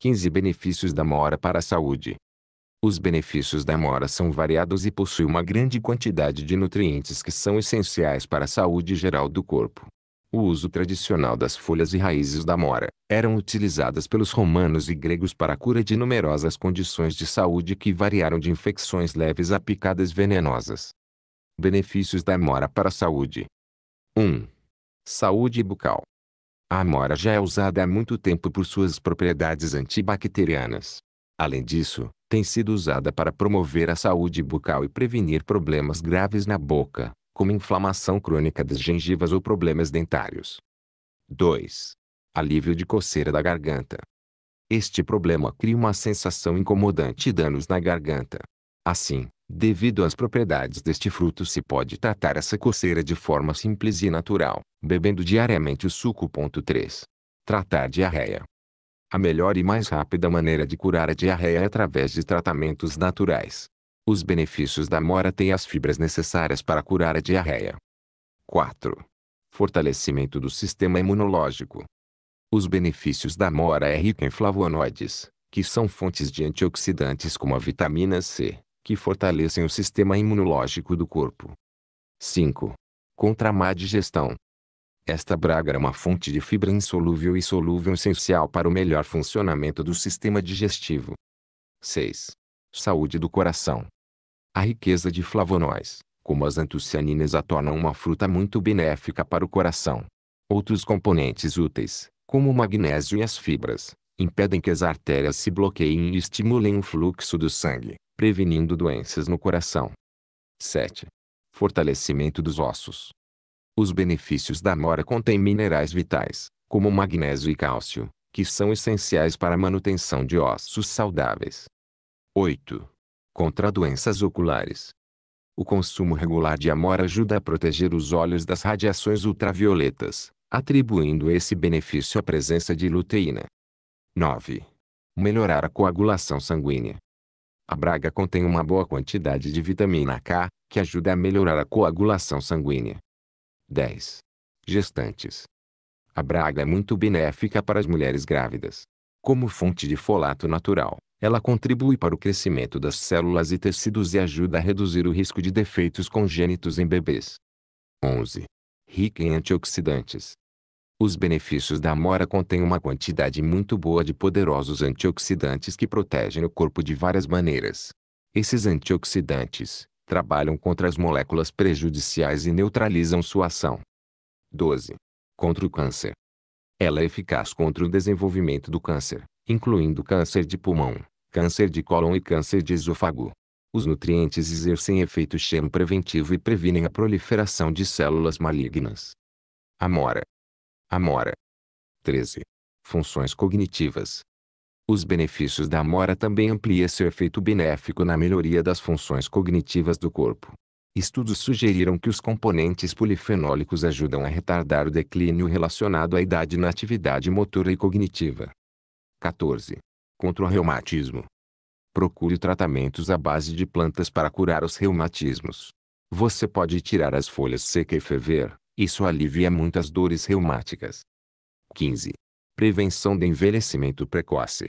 15 Benefícios da mora para a saúde. Os benefícios da mora são variados e possuem uma grande quantidade de nutrientes que são essenciais para a saúde geral do corpo. O uso tradicional das folhas e raízes da mora eram utilizadas pelos romanos e gregos para a cura de numerosas condições de saúde que variaram de infecções leves a picadas venenosas. Benefícios da mora para a saúde: 1. Saúde bucal. A amora já é usada há muito tempo por suas propriedades antibacterianas. Além disso, tem sido usada para promover a saúde bucal e prevenir problemas graves na boca, como inflamação crônica das gengivas ou problemas dentários. 2. Alívio de coceira da garganta. Este problema cria uma sensação incomodante e danos na garganta. Assim, Devido às propriedades deste fruto se pode tratar essa coceira de forma simples e natural, bebendo diariamente o suco. 3. Tratar diarreia. A melhor e mais rápida maneira de curar a diarreia é através de tratamentos naturais. Os benefícios da mora têm as fibras necessárias para curar a diarreia. 4. Fortalecimento do sistema imunológico. Os benefícios da mora é rica em flavonoides, que são fontes de antioxidantes como a vitamina C, que fortalecem o sistema imunológico do corpo. 5. Contra a má digestão. Esta braga é uma fonte de fibra insolúvel e solúvel essencial para o melhor funcionamento do sistema digestivo. 6. Saúde do coração. A riqueza de flavonóis, como as antocianinas, a tornam uma fruta muito benéfica para o coração. Outros componentes úteis, como o magnésio e as fibras, impedem que as artérias se bloqueiem e estimulem o fluxo do sangue prevenindo doenças no coração. 7. Fortalecimento dos ossos. Os benefícios da mora contêm minerais vitais, como magnésio e cálcio, que são essenciais para a manutenção de ossos saudáveis. 8. Contra doenças oculares. O consumo regular de amora ajuda a proteger os olhos das radiações ultravioletas, atribuindo esse benefício à presença de luteína. 9. Melhorar a coagulação sanguínea. A braga contém uma boa quantidade de vitamina K, que ajuda a melhorar a coagulação sanguínea. 10. Gestantes. A braga é muito benéfica para as mulheres grávidas. Como fonte de folato natural, ela contribui para o crescimento das células e tecidos e ajuda a reduzir o risco de defeitos congênitos em bebês. 11. Rica em antioxidantes. Os benefícios da amora contêm uma quantidade muito boa de poderosos antioxidantes que protegem o corpo de várias maneiras. Esses antioxidantes trabalham contra as moléculas prejudiciais e neutralizam sua ação. 12. Contra o câncer. Ela é eficaz contra o desenvolvimento do câncer, incluindo câncer de pulmão, câncer de cólon e câncer de esôfago. Os nutrientes exercem efeito cheiro preventivo e previnem a proliferação de células malignas. Amora Amora. 13. Funções cognitivas. Os benefícios da amora também amplia seu efeito benéfico na melhoria das funções cognitivas do corpo. Estudos sugeriram que os componentes polifenólicos ajudam a retardar o declínio relacionado à idade na atividade motora e cognitiva. 14. Contra o reumatismo. Procure tratamentos à base de plantas para curar os reumatismos. Você pode tirar as folhas secas e ferver, isso alivia muitas dores reumáticas. 15. Prevenção do envelhecimento precoce.